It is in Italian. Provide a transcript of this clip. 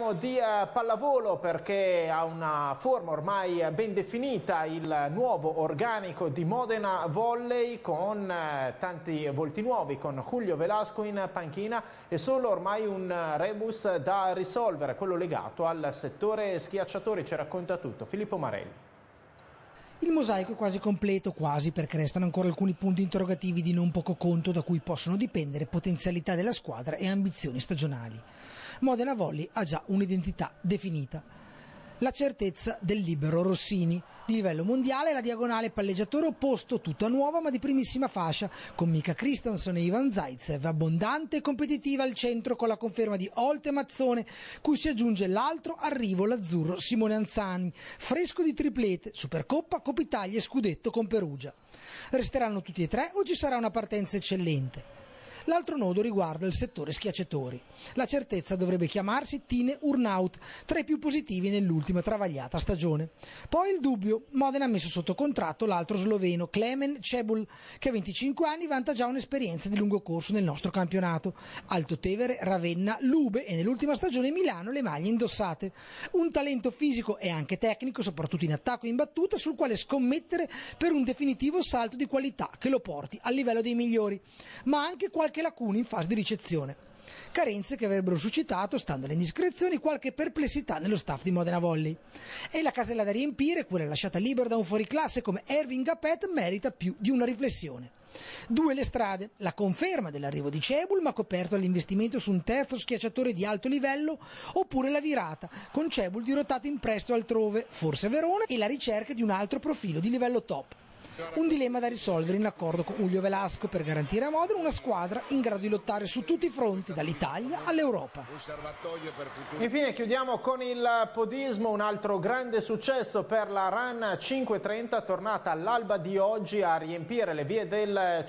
Parliamo di eh, pallavolo perché ha una forma ormai ben definita il nuovo organico di Modena Volley con eh, tanti volti nuovi, con Julio Velasco in panchina e solo ormai un rebus da risolvere, quello legato al settore schiacciatori. Ci racconta tutto Filippo Marelli. Il mosaico è quasi completo, quasi perché restano ancora alcuni punti interrogativi di non poco conto da cui possono dipendere potenzialità della squadra e ambizioni stagionali. Modena Volley ha già un'identità definita la certezza del libero Rossini. Di livello mondiale la diagonale palleggiatore opposto, tutta nuova ma di primissima fascia, con Mika Christensen e Ivan Zaitsev, abbondante e competitiva al centro con la conferma di Olte Mazzone, cui si aggiunge l'altro arrivo l'azzurro Simone Anzani, fresco di triplete, Supercoppa, Coppa Italia e Scudetto con Perugia. Resteranno tutti e tre o ci sarà una partenza eccellente? L'altro nodo riguarda il settore schiacciatori. La certezza dovrebbe chiamarsi Tine Urnaut, tra i più positivi nell'ultima travagliata stagione. Poi il dubbio, Modena ha messo sotto contratto l'altro sloveno Klemen Cebul, che a 25 anni vanta già un'esperienza di lungo corso nel nostro campionato. Altotevere, Ravenna, Lube e nell'ultima stagione Milano le maglie indossate. Un talento fisico e anche tecnico, soprattutto in attacco e in battuta, sul quale scommettere per un definitivo salto di qualità che lo porti al livello dei migliori, ma anche qualche anche lacune in fase di ricezione, carenze che avrebbero suscitato, stando alle indiscrezioni, qualche perplessità nello staff di Modena Volley. E la casella da riempire, quella lasciata libera da un fuoriclasse come Erwin Gapet, merita più di una riflessione. Due le strade, la conferma dell'arrivo di Cebul ma coperto all'investimento su un terzo schiacciatore di alto livello oppure la virata, con Cebul dirottato in presto altrove, forse a Verona, e la ricerca di un altro profilo di livello top. Un dilemma da risolvere in accordo con Julio Velasco per garantire a Modena una squadra in grado di lottare su tutti i fronti, dall'Italia all'Europa. Infine chiudiamo con il podismo, un altro grande successo per la RAN 530 tornata all'alba di oggi a riempire le vie del